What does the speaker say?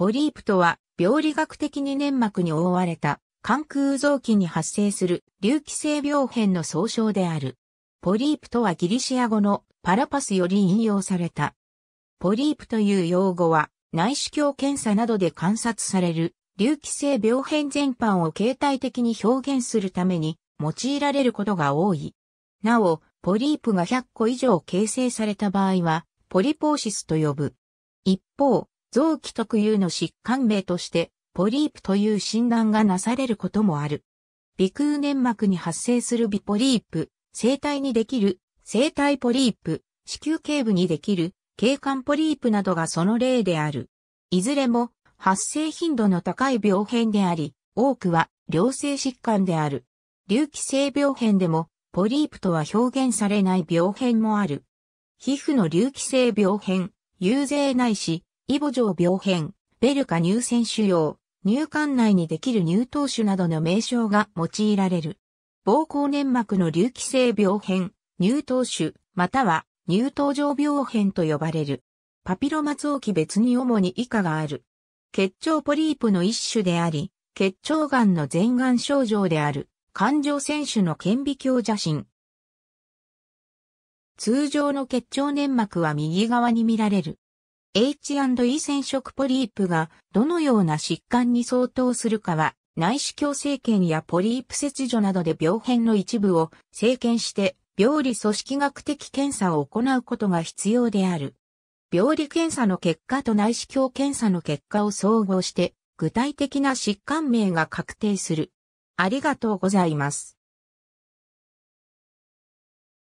ポリープとは、病理学的に粘膜に覆われた、肝空臓器に発生する隆起性病変の総称である。ポリープとはギリシア語のパラパスより引用された。ポリープという用語は、内視鏡検査などで観察される隆起性病変全般を形態的に表現するために用いられることが多い。なお、ポリープが100個以上形成された場合は、ポリポーシスと呼ぶ。一方、臓器特有の疾患名として、ポリープという診断がなされることもある。鼻腔粘膜に発生する微ポリープ、生体にできる、生体ポリープ、子宮頸部にできる、頸管ポリープなどがその例である。いずれも発生頻度の高い病変であり、多くは良性疾患である。隆起性病変でもポリープとは表現されない病変もある。皮膚の隆起性病変、有税いし、イボ状病変、ベルカ乳腺腫瘍、入管内にできる乳頭腫などの名称が用いられる。膀胱粘膜の隆起性病変、乳頭腫、または乳頭状病変と呼ばれる。パピロマ臓器別に主に以下がある。血腸ポリープの一種であり、血腸がんの全癌症状である、環状選手の顕微鏡写真。通常の血腸粘膜は右側に見られる。H&E 染色ポリープがどのような疾患に相当するかは、内視鏡整形やポリープ切除などで病変の一部を整形して病理組織学的検査を行うことが必要である。病理検査の結果と内視鏡検査の結果を総合して具体的な疾患名が確定する。ありがとうございます。